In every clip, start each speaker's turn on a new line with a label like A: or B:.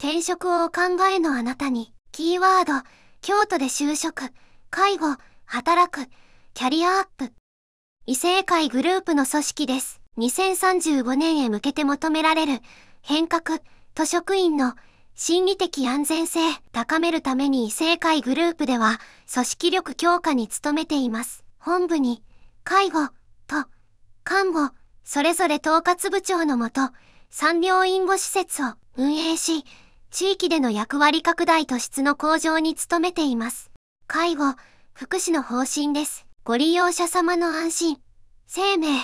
A: 転職をお考えのあなたに、キーワード、京都で就職、介護、働く、キャリアアップ。異性会グループの組織です。2035年へ向けて求められる、変革、都職員の心理的安全性高めるために異性会グループでは、組織力強化に努めています。本部に、介護、と、看護、それぞれ統括部長のもと、産業院護施設を運営し、地域での役割拡大と質の向上に努めています。介護、福祉の方針です。ご利用者様の安心、生命、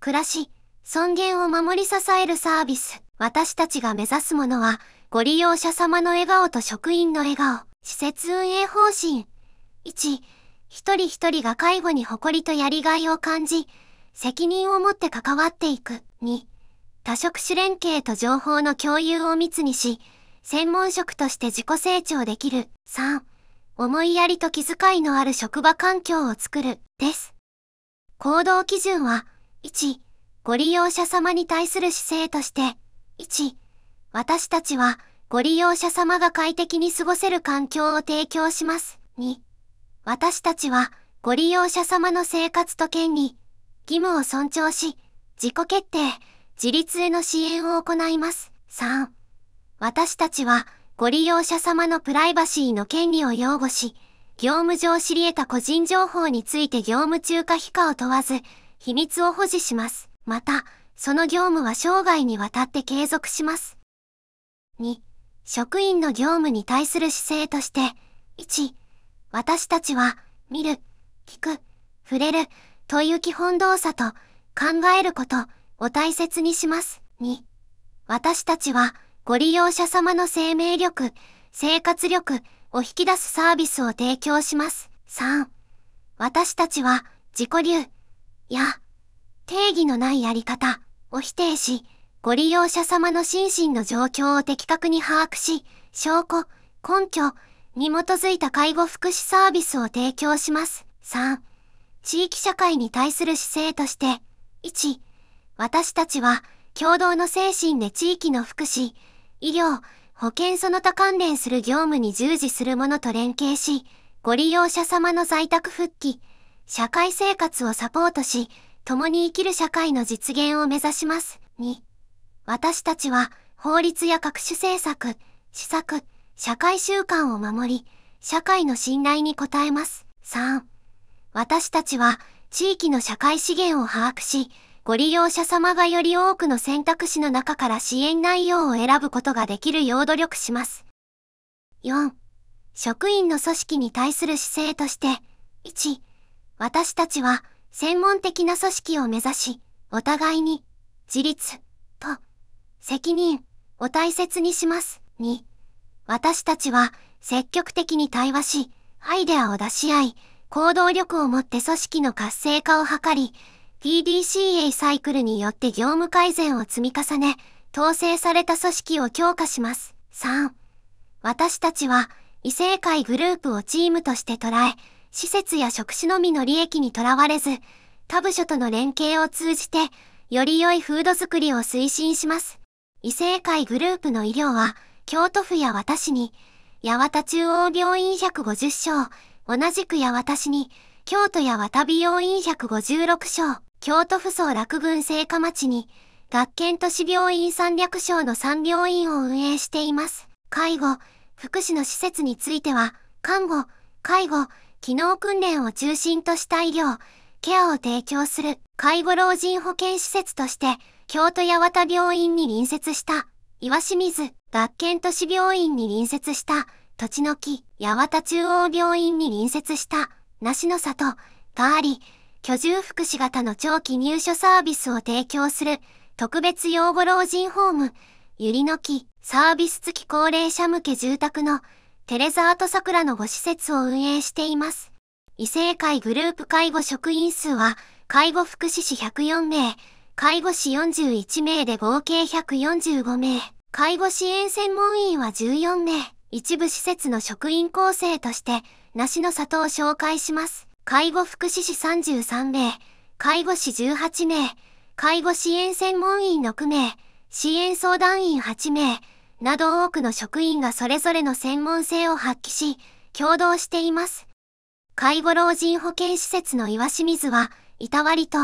A: 暮らし、尊厳を守り支えるサービス。私たちが目指すものは、ご利用者様の笑顔と職員の笑顔。施設運営方針。1、一人一人が介護に誇りとやりがいを感じ、責任を持って関わっていく。2、多職種連携と情報の共有を密にし、専門職として自己成長できる。3、思いやりと気遣いのある職場環境を作る。です。行動基準は、1、ご利用者様に対する姿勢として、1、私たちは、ご利用者様が快適に過ごせる環境を提供します。2、私たちは、ご利用者様の生活と権利、義務を尊重し、自己決定、自立への支援を行います。3、私たちはご利用者様のプライバシーの権利を擁護し、業務上知り得た個人情報について業務中か非かを問わず、秘密を保持します。また、その業務は生涯にわたって継続します。2、職員の業務に対する姿勢として、1、私たちは、見る、聞く、触れる、という基本動作と、考えることを大切にします。2、私たちは、ご利用者様の生命力、生活力を引き出すサービスを提供します。3、私たちは自己流や定義のないやり方を否定し、ご利用者様の心身の状況を的確に把握し、証拠、根拠に基づいた介護福祉サービスを提供します。3、地域社会に対する姿勢として、1、私たちは、共同の精神で地域の福祉、医療、保険その他関連する業務に従事する者と連携し、ご利用者様の在宅復帰、社会生活をサポートし、共に生きる社会の実現を目指します。2、私たちは、法律や各種政策、施策、社会習慣を守り、社会の信頼に応えます。3、私たちは、地域の社会資源を把握し、ご利用者様がより多くの選択肢の中から支援内容を選ぶことができるよう努力します。4、職員の組織に対する姿勢として、1、私たちは専門的な組織を目指し、お互いに、自立、と、責任、を大切にします。2、私たちは積極的に対話し、アイデアを出し合い、行動力を持って組織の活性化を図り、TDCA サイクルによって業務改善を積み重ね、統制された組織を強化します。3、私たちは、異性界グループをチームとして捉え、施設や職種のみの利益にとらわれず、他部署との連携を通じて、より良いフード作りを推進します。異性界グループの医療は、京都府や私に、八幡中央病院150床、同じく八幡市に、京都八幡美容院156床、京都府総落群聖火町に、学研都市病院三略省の三病院を運営しています。介護、福祉の施設については、看護、介護、機能訓練を中心とした医療、ケアを提供する介護老人保健施設として、京都八幡病院に隣接した、岩清水、学研都市病院に隣接した、土地の木、八幡中央病院に隣接した、梨の里、があり、居住福祉型の長期入所サービスを提供する特別養護老人ホーム、ゆりの木サービス付き高齢者向け住宅のテレザート桜のご施設を運営しています。異性会グループ介護職員数は、介護福祉士104名、介護士41名で合計145名、介護支援専門員は14名、一部施設の職員構成として、梨の里を紹介します。介護福祉士33名、介護士18名、介護支援専門員6名、支援相談員8名、など多くの職員がそれぞれの専門性を発揮し、共同しています。介護老人保健施設の岩清水は、いたわりと、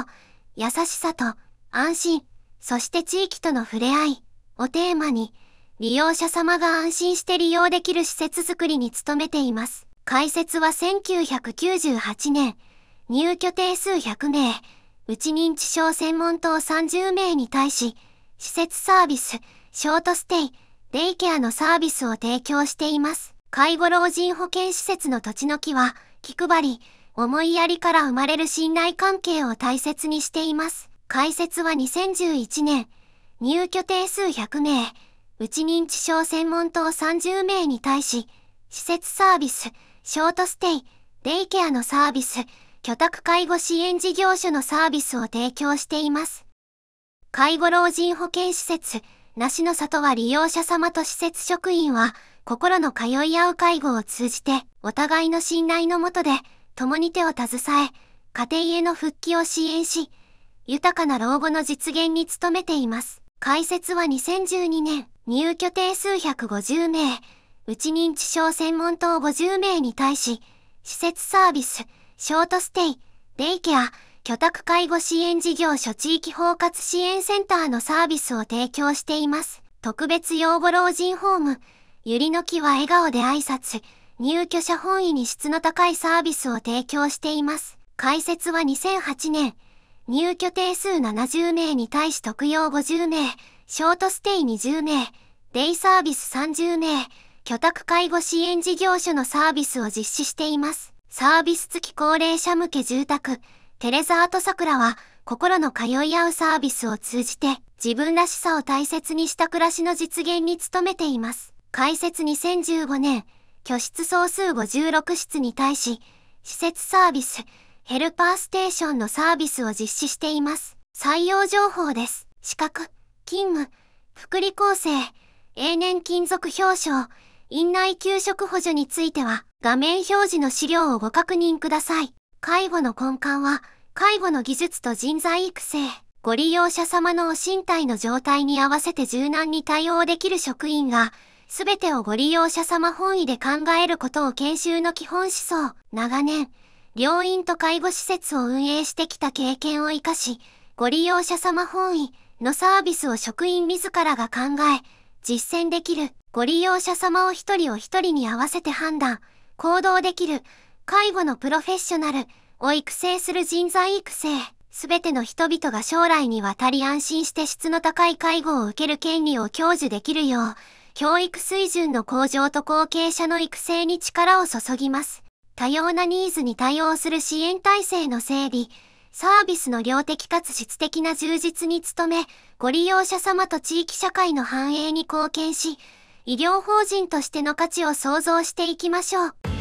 A: 優しさと、安心、そして地域との触れ合い、をテーマに、利用者様が安心して利用できる施設づくりに努めています。開設は1998年、入居定数100名、うち認知症専門等30名に対し、施設サービス、ショートステイ、デイケアのサービスを提供しています。介護老人保健施設の土地の木は、気配り、思いやりから生まれる信頼関係を大切にしています。開設は2011年、入居定数100名、うち認知症専門等30名に対し、施設サービス、ショートステイ、デイケアのサービス、居宅介護支援事業所のサービスを提供しています。介護老人保健施設、梨の里は利用者様と施設職員は、心の通い合う介護を通じて、お互いの信頼のもとで、共に手を携え、家庭への復帰を支援し、豊かな老後の実現に努めています。開設は2012年、入居定数150名、うち認知症専門等50名に対し、施設サービス、ショートステイ、デイケア、居宅介護支援事業所地域包括支援センターのサービスを提供しています。特別養護老人ホーム、ゆりの木は笑顔で挨拶、入居者本位に質の高いサービスを提供しています。開設は2008年、入居定数70名に対し特養50名、ショートステイ20名、デイサービス30名、居宅介護支援事業所のサービスを実施しています。サービス付き高齢者向け住宅、テレザート桜は、心の通い合うサービスを通じて、自分らしさを大切にした暮らしの実現に努めています。開設2015年、居室総数56室に対し、施設サービス、ヘルパーステーションのサービスを実施しています。採用情報です。資格、勤務、福利厚生、永年金属表彰、院内給食補助については、画面表示の資料をご確認ください。介護の根幹は、介護の技術と人材育成。ご利用者様のお身体の状態に合わせて柔軟に対応できる職員が、すべてをご利用者様本位で考えることを研修の基本思想。長年、病院と介護施設を運営してきた経験を活かし、ご利用者様本位のサービスを職員自らが考え、実践できるご利用者様を一人お一人に合わせて判断、行動できる介護のプロフェッショナルを育成する人材育成。すべての人々が将来にわたり安心して質の高い介護を受ける権利を享受できるよう、教育水準の向上と後継者の育成に力を注ぎます。多様なニーズに対応する支援体制の整備、サービスの量的かつ質的な充実に努め、ご利用者様と地域社会の繁栄に貢献し、医療法人としての価値を創造していきましょう。